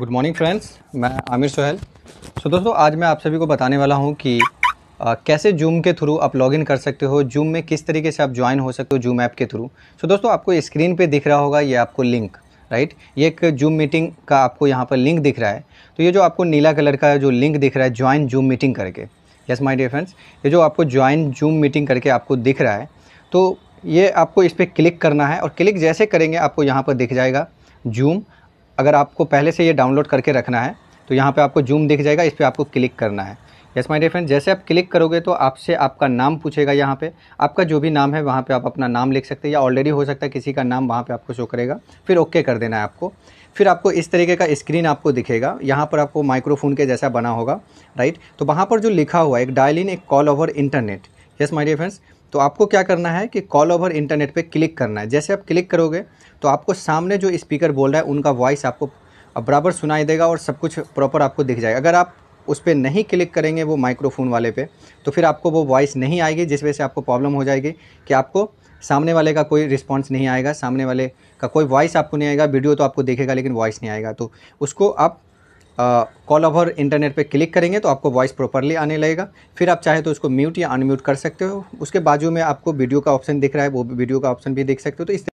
good morning friends मैं आमिर सोहेल सो so, दोस्तों आज मैं आप सभी को बताने वाला हूँ कि आ, कैसे जूम के थ्रू आप लॉगिन कर सकते हो जूम में किस तरीके से आप ज्वाइन हो सकते हो जूम ऐप के थ्रू सो so, दोस्तों आपको स्क्रीन पे दिख रहा होगा ये आपको लिंक राइट ये एक जूम मीटिंग का आपको यहाँ पर लिंक दिख रहा है तो ये जो आपको नीला कलर का जो लिंक दिख रहा है ज्वाइन जूम मीटिंग करके यस माई डियर फ्रेंड्स ये जो आपको ज्वाइन जूम मीटिंग करके आपको दिख रहा है तो ये आपको इस पर क्लिक करना है और क्लिक जैसे करेंगे आपको यहाँ पर दिख जाएगा जूम अगर आपको पहले से ये डाउनलोड करके रखना है तो यहाँ पे आपको जूम दिख जाएगा इस पर आपको क्लिक करना है यस माय डियर फ्रेंड जैसे आप क्लिक करोगे तो आपसे आपका नाम पूछेगा यहाँ पे आपका जो भी नाम है वहाँ पे आप अपना नाम लिख सकते हैं या ऑलरेडी हो सकता है किसी का नाम वहाँ पे आपको शो करेगा फिर ओके okay कर देना है आपको फिर आपको इस तरीके का स्क्रीन आपको दिखेगा यहाँ पर आपको माइक्रोफोन के जैसा बना होगा राइट तो वहाँ पर जो लिखा हुआ है एक डायल इन एक call over internet yes my dear friends तो आपको क्या करना है कि कॉल ओवर इंटरनेट पे क्लिक करना है जैसे आप क्लिक करोगे तो आपको सामने जो स्पीकर बोल रहा है उनका वॉइस आपको बराबर सुनाई देगा और सब कुछ प्रॉपर आपको दिख जाएगा अगर आप उस पर नहीं क्लिक करेंगे वो माइक्रोफोन वाले पे तो फिर आपको वो वॉइस नहीं आएगी जिस वजह से आपको प्रॉब्लम हो जाएगी कि आपको सामने वाले का कोई रिस्पॉन्स नहीं आएगा सामने वाले का कोई वॉइस आपको नहीं आएगा वीडियो तो आपको देखेगा लेकिन वॉइस नहीं आएगा तो उसको आप कॉल ओवर इंटरनेट पे क्लिक करेंगे तो आपको वॉइस प्रॉपरली आने लगेगा फिर आप चाहे तो उसको म्यूट या अनम्यूट कर सकते हो उसके बाजू में आपको वीडियो का ऑप्शन दिख रहा है वो वीडियो का ऑप्शन भी देख सकते हो तो इस